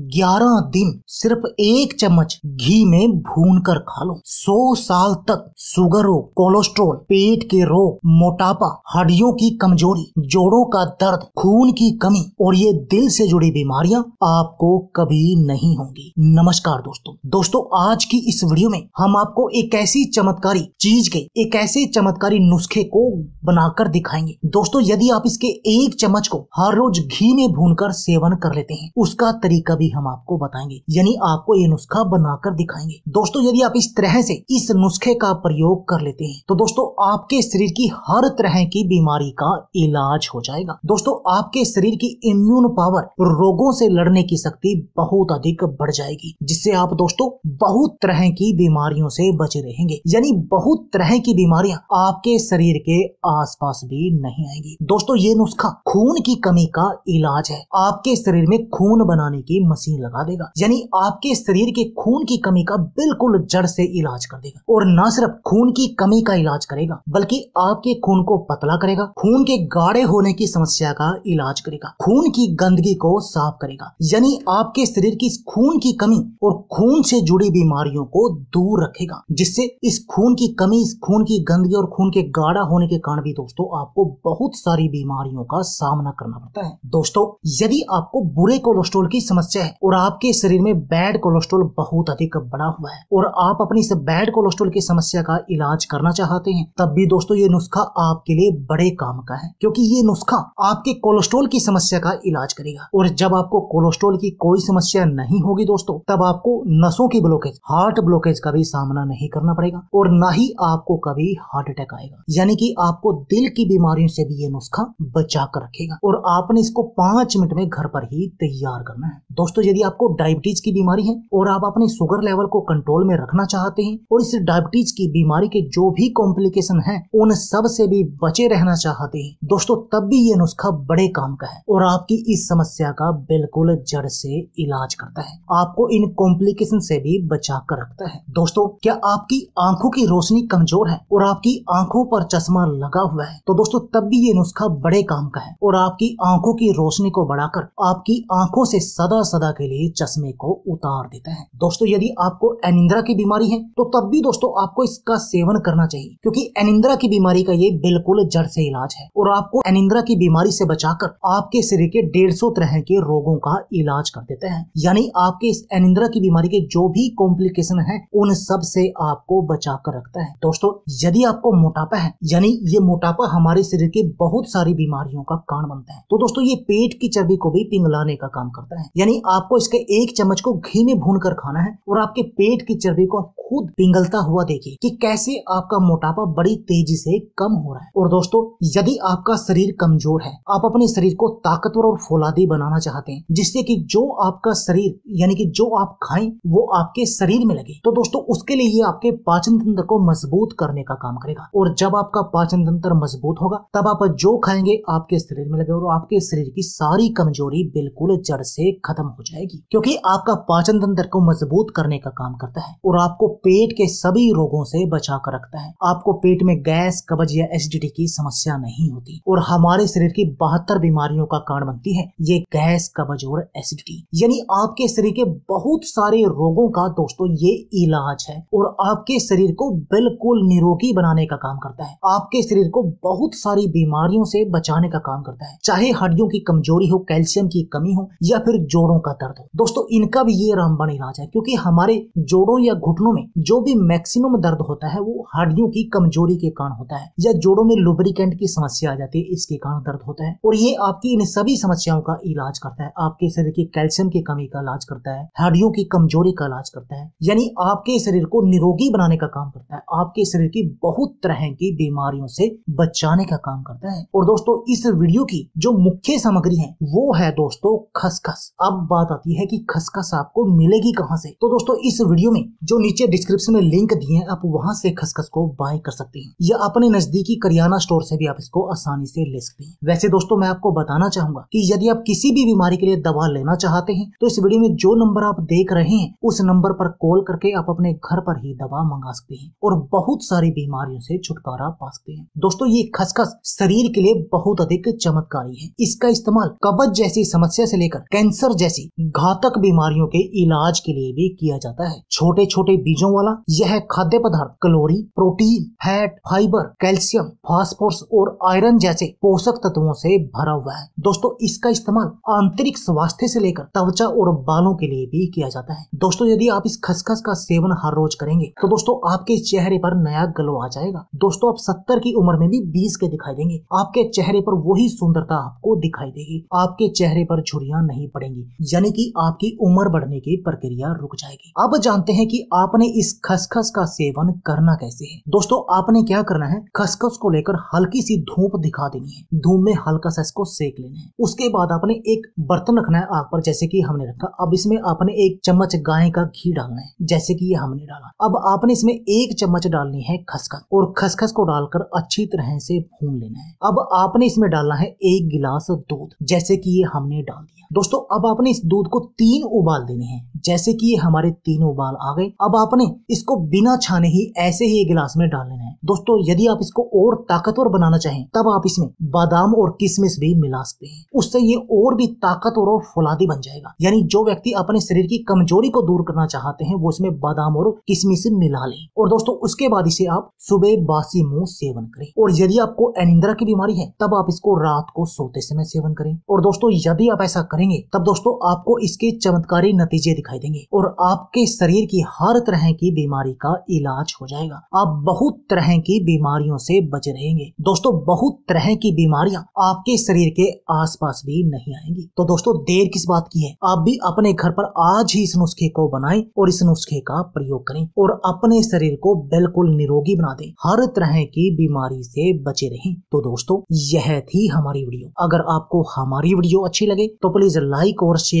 ग्यारह दिन सिर्फ एक चम्मच घी में भून कर खा लो सौ साल तक सुगर रोग कोलेस्ट्रोल पेट के रोग मोटापा हड्डियों की कमजोरी जोड़ों का दर्द खून की कमी और ये दिल से जुड़ी बीमारियां आपको कभी नहीं होंगी नमस्कार दोस्तों दोस्तों आज की इस वीडियो में हम आपको एक ऐसी चमत्कारी चीज के एक ऐसे चमत्कारी नुस्खे को बनाकर दिखाएंगे दोस्तों यदि आप इसके एक चम्मच को हर रोज घी में कर सेवन कर लेते हैं उसका तरीका भी हम आपको बताएंगे यानी आपको ये नुस्खा बनाकर दिखाएंगे दोस्तों यदि आप इस तरह से इस नुस्खे का प्रयोग कर लेते हैं तो दोस्तों आपके शरीर की हर तरह की बीमारी का इलाज हो जाएगा दोस्तों आपके शरीर की इम्यून पावर रोगों से लड़ने की शक्ति बहुत अधिक बढ़ जाएगी जिससे आप दोस्तों बहुत तरह की बीमारियों से बचे रहेंगे यानी बहुत तरह की बीमारियां आपके शरीर के आसपास भी नहीं आएंगी दोस्तों ये नुस्खा खून की कमी का इलाज है आपके शरीर में खून बनाने की मशीन लगा देगा यानी आपके शरीर के खून की कमी का बिल्कुल जड़ से इलाज कर देगा और न सिर्फ खून की कमी का इलाज करेगा बल्कि आपके खून को पतला करेगा खून के गाढ़े होने की समस्या का इलाज करेगा खून की गंदगी को साफ करेगा यानी आपके शरीर की खून की कमी और खून से जुड़ी बीमारियों को दूर रखेगा जिससे इस खून की कमी इस खून की गंदगी और खून के गाढ़ा होने के कारण भी दोस्तों आपको बहुत सारी बीमारियों का सामना करना पड़ता है दोस्तों यदि आपको बुरे कोलेस्ट्रोल की समस्या समस्या है और आपके शरीर में बैड कोलेस्ट्रोल बहुत अधिक बना हुआ है और आप अपनी इस बैड कोलेस्ट्रोल की समस्या का इलाज करना चाहते हैं तब भी दोस्तों ये नुस्खा आपके लिए बड़े काम का है क्योंकि ये नुस्खा आपके कोलेस्ट्रोल की समस्या का इलाज करेगा और जब आपको कोलेस्ट्रोल की कोई समस्या नहीं होगी दोस्तों तब आपको नसों की ब्लॉकेज हार्ट ब्लॉकेज का भी सामना नहीं करना पड़ेगा और ना ही आपको कभी हार्ट अटैक आएगा यानी कि आपको दिल की बीमारियों से भी ये नुस्खा बचा कर रखेगा और आपने इसको पांच मिनट में घर पर ही तैयार करना है दोस्तों दोस्तों यदि आपको डायबिटीज की बीमारी है और आप अपने शुगर लेवल को कंट्रोल में रखना चाहते हैं और इस डायबिटीज की बीमारी के जो भी कॉम्प्लिकेशन है उन सब से भी बचे रहना चाहते हैं दोस्तों तब भी ये नुस्खा बड़े काम का है और आपकी इस समस्या का बिल्कुल जड़ से इलाज करता है आपको इन कॉम्प्लिकेशन से भी बचा कर रखता है दोस्तों क्या आपकी आंखों की रोशनी कमजोर है और आपकी आंखों पर चश्मा लगा हुआ है तो दोस्तों तब भी ये नुस्खा बड़े काम का है और आपकी आंखों की रोशनी को बढ़ाकर आपकी आंखों से सदा सदा सदा के लिए चश्मे को उतार देते हैं दोस्तों यदि आपको एनिंद्रा की बीमारी है तो तब भी दोस्तों आपको इसका सेवन करना चाहिए क्योंकि एनिंद्रा की बीमारी का ये बिल्कुल जड़ से इलाज है और आपको एनिंद्रा की बीमारी से बचाकर आपके शरीर के डेढ़ सौ तरह के रोगों का इलाज कर देते हैं यानी आपके इस एनिंद्रा की बीमारी के जो भी कॉम्प्लिकेशन है उन सब से आपको बचा कर रखता है दोस्तों यदि आपको मोटापा है यानी ये मोटापा हमारे शरीर के बहुत सारी बीमारियों का कारण बनता है तो दोस्तों ये पेट की चर्बी को भी पिंगलाने का काम करता है यानी आपको इसके एक चम्मच को घी में भून कर खाना है और आपके पेट की चर्बी को आप खुद पिंगलता हुआ देखिए कि कैसे आपका मोटापा बड़ी तेजी से कम हो रहा है और दोस्तों यदि आपका शरीर कमजोर है आप अपने शरीर को ताकतवर और फौलादी बनाना चाहते हैं जिससे कि जो आपका शरीर यानी कि जो आप खाएं वो आपके शरीर में लगे तो दोस्तों उसके लिए ये आपके पाचन तंत्र को मजबूत करने का काम करेगा और जब आपका पाचन तंत्र मजबूत होगा तब आप जो खाएंगे आपके शरीर में लगे और आपके शरीर की सारी कमजोरी बिल्कुल जड़ से खत्म हो हो जाएगी क्योंकि आपका पाचन तंत्र को मजबूत करने का काम करता है और आपको पेट के सभी रोगों से बचा कर रखता है आपको पेट में गैस कब्ज या एसिडिटी की समस्या नहीं होती और हमारे शरीर की बहत्तर बीमारियों का कारण बनती है ये गैस कब्ज और एसिडिटी यानी आपके शरीर के बहुत सारे रोगों का दोस्तों ये इलाज है और आपके शरीर को बिल्कुल निरोगी बनाने का काम करता है आपके शरीर को बहुत सारी बीमारियों से बचाने का काम करता है चाहे हड्डियों की कमजोरी हो कैल्शियम की कमी हो या फिर जोड़ों का का दर्द हो दोस्तों इनका भी ये रामबाण इलाज है क्योंकि हमारे जोड़ों या घुटनों में जो भी मैक्सिमम दर्द होता है वो हड्डियों की कमजोरी के कारण होता है या जोड़ों में लुब्रिकेंट की समस्या आ जाती है इसके कारण दर्द होता है और ये आपकी इन सभी समस्याओं का इलाज करता है आपके शरीर की कैल्शियम की कमी का इलाज करता है हड्डियों की कमजोरी का इलाज करता है यानी आपके शरीर को निरोगी बनाने का काम करता है आपके शरीर की बहुत तरह की बीमारियों से बचाने का काम करता है और दोस्तों इस वीडियो की जो मुख्य सामग्री है वो है दोस्तों खसखस अब बात आती है कि खसखस आपको मिलेगी कहाँ से तो दोस्तों इस वीडियो में जो नीचे डिस्क्रिप्शन में लिंक दिए हैं आप वहाँ से खसखस को बाय कर सकते हैं या अपने नजदीकी करियाना स्टोर से भी आप इसको आसानी से ले सकते हैं वैसे दोस्तों मैं आपको बताना चाहूंगा की यदि आप किसी भी बीमारी के लिए दवा लेना चाहते हैं तो इस वीडियो में जो नंबर आप देख रहे हैं उस नंबर पर कॉल करके आप अपने घर पर ही दवा मंगा सकते हैं और बहुत सारी बीमारियों से छुटकारा पा सकते हैं दोस्तों ये खसखस शरीर के लिए बहुत अधिक चमत्कारी है इसका इस्तेमाल कब्ज जैसी समस्या से लेकर कैंसर जैसी जैसी घातक बीमारियों के इलाज के लिए भी किया जाता है छोटे छोटे बीजों वाला यह खाद्य पदार्थ calorie protein fat fibre calcium phosphorus और आयरन जैसे पोषक तत्वों से भरा हुआ है दोस्तों इसका इस्तेमाल आंतरिक स्वास्थ्य से लेकर त्वचा और बालों के लिए भी किया जाता है दोस्तों यदि आप इस खसखस का सेवन हर रोज करेंगे तो दोस्तों आपके चेहरे पर नया ग्लो आ जाएगा दोस्तों आप सत्तर की उम्र में भी बीस के दिखाई देंगे आपके चेहरे पर वही सुंदरता आपको दिखाई देगी आपके चेहरे पर झुरिया नहीं पड़ेंगी यानी कि आपकी उम्र बढ़ने की प्रक्रिया रुक जाएगी अब जानते हैं कि आपने इस खसखस का सेवन करना कैसे है दोस्तों आपने क्या करना है खसखस को लेकर हल्की सी धूप दिखा देनी है धूप में हल्का सा इसको सेक लेना है उसके बाद आपने एक बर्तन रखना है आग पर जैसे की हमने रखा अब इसमें आपने एक चम्मच गाय का घी डालना है जैसे की ये हमने डाला अब आपने इसमें एक चम्मच डालनी है खसखस और खसखस को डालकर अच्छी तरह से भून लेना है अब आपने इसमें डालना है एक गिलास दूध जैसे कि ये हमने डाल दिया दोस्तों अब आपने इस दूध को तीन उबाल देने हैं जैसे कि हमारे तीन उबाल आ गए अब आपने इसको बिना छाने ही ऐसे ही एक गिलास में डाल लेना है दोस्तों यदि आप इसको और ताकतवर बनाना चाहें तब आप इसमें बादाम और किशमिश भी मिला सकते हैं उससे ये और भी ताकतवर और फुलादी बन जाएगा यानी जो व्यक्ति अपने शरीर की कमजोरी को दूर करना चाहते हैं वो इसमें बादाम और किशमिश मिला लें और दोस्तों उसके बाद इसे आप सुबह बासी मुंह सेवन करें और यदि आपको एनिंद्रा की बीमारी है तब आप इसको रात को सोते समय सेवन करें और दोस्तों यदि आप ऐसा करेंगे तब दोस्तों आपको इसके चमत्कारी नतीजे दिखाई देंगे और आपके शरीर की हर तरह की बीमारी का इलाज हो जाएगा आप बहुत तरह की बीमारियों से बच रहेंगे दोस्तों बहुत तरह की बीमारियां आपके शरीर के आसपास भी नहीं आएंगी तो दोस्तों देर किस बात की है आप भी अपने घर पर आज ही इस नुस्खे को बनाए और इस नुस्खे का प्रयोग करें और अपने शरीर को बिल्कुल निरोगी बना दें हर तरह की बीमारी से बचे रहें तो दोस्तों यह थी हमारी वीडियो अगर आपको हमारी वीडियो अच्छी लगे तो प्लीज लाइक और शेयर